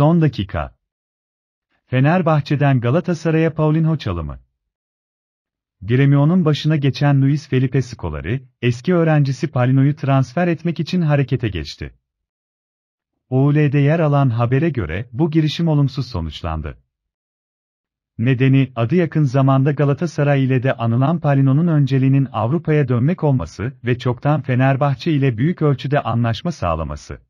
Son dakika. Fenerbahçe'den Galatasaray'a Paulinho çalımı. Gremio'nun başına geçen Luis Felipe Scolari, eski öğrencisi Paulinho'yu transfer etmek için harekete geçti. OLE'de yer alan habere göre bu girişim olumsuz sonuçlandı. Nedeni, adı yakın zamanda Galatasaray ile de anılan Palino'nun önceliğinin Avrupa'ya dönmek olması ve çoktan Fenerbahçe ile büyük ölçüde anlaşma sağlaması.